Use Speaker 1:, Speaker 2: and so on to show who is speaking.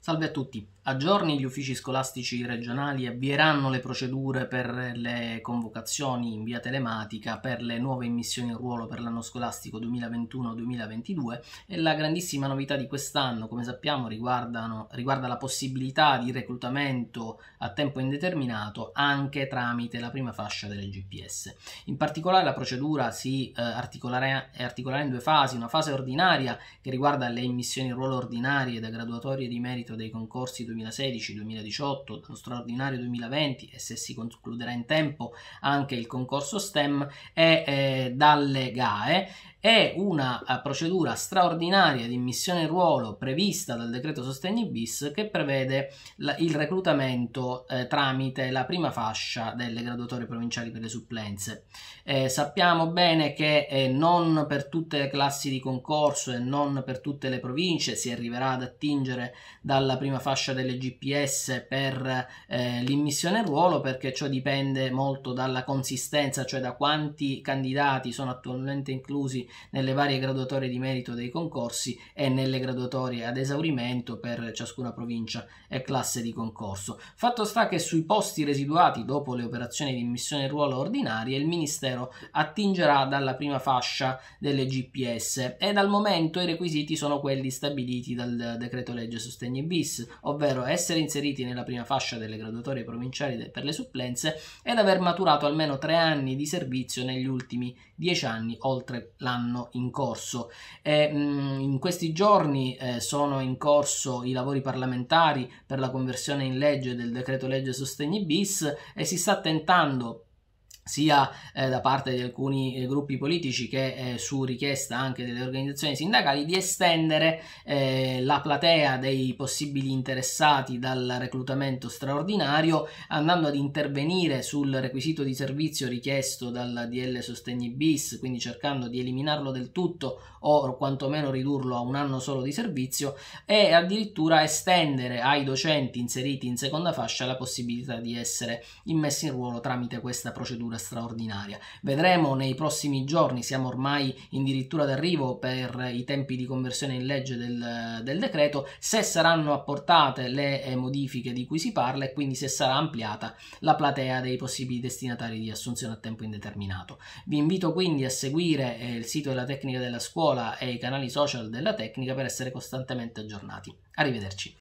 Speaker 1: Salve a tutti. A giorni gli uffici scolastici regionali avvieranno le procedure per le convocazioni in via telematica per le nuove immissioni in ruolo per l'anno scolastico 2021-2022 e la grandissima novità di quest'anno, come sappiamo, riguarda la possibilità di reclutamento a tempo indeterminato anche tramite la prima fascia delle GPS. In particolare la procedura si eh, articolerà, in due fasi, una fase ordinaria che riguarda le immissioni in ruolo ordinarie da graduatorie di merito dei concorsi 2021 2016-2018, lo straordinario 2020 e se si concluderà in tempo anche il concorso STEM e eh, dalle GAE è una eh, procedura straordinaria di immissione in ruolo prevista dal decreto sostegni bis che prevede il reclutamento eh, tramite la prima fascia delle graduatorie provinciali per le supplenze. Eh, sappiamo bene che eh, non per tutte le classi di concorso e non per tutte le province si arriverà ad attingere dalla prima fascia delle GPS per eh, l'immissione in ruolo perché ciò dipende molto dalla consistenza, cioè da quanti candidati sono attualmente inclusi nelle varie graduatorie di merito dei concorsi e nelle graduatorie ad esaurimento per ciascuna provincia e classe di concorso. Fatto sta che sui posti residuati dopo le operazioni di immissione in ruolo ordinarie il Ministero attingerà dalla prima fascia delle GPS e dal momento i requisiti sono quelli stabiliti dal decreto legge sostegni bis, ovvero essere inseriti nella prima fascia delle graduatorie provinciali de- per le supplenze ed aver maturato almeno tre anni di servizio negli ultimi dieci anni oltre l'anno anno in corso. E, eh, mh, mm, in questi giorni eh, sono in corso i lavori parlamentari per la conversione in legge del decreto legge sostegni bis e si sta tentando sia eh, da parte di alcuni eh, gruppi politici che eh, su richiesta anche delle organizzazioni sindacali di estendere eh, la platea dei possibili interessati dal reclutamento straordinario andando ad intervenire sul requisito di servizio richiesto dal DL Sostegni bis, quindi cercando di eliminarlo del tutto o quantomeno ridurlo a un anno solo di servizio e addirittura estendere ai docenti inseriti in seconda fascia la possibilità di essere immessi in ruolo tramite questa procedura candidatura straordinaria. Vedremo nei prossimi giorni, siamo ormai addirittura d'arrivo per i tempi di conversione in legge del, del decreto, se saranno apportate le eh, modifiche di cui si parla e quindi se sarà ampliata la platea dei possibili destinatari di assunzione a tempo indeterminato. Vi invito quindi a seguire eh, il sito della Tecnica della Scuola e i canali social della Tecnica per essere costantemente aggiornati. Arrivederci.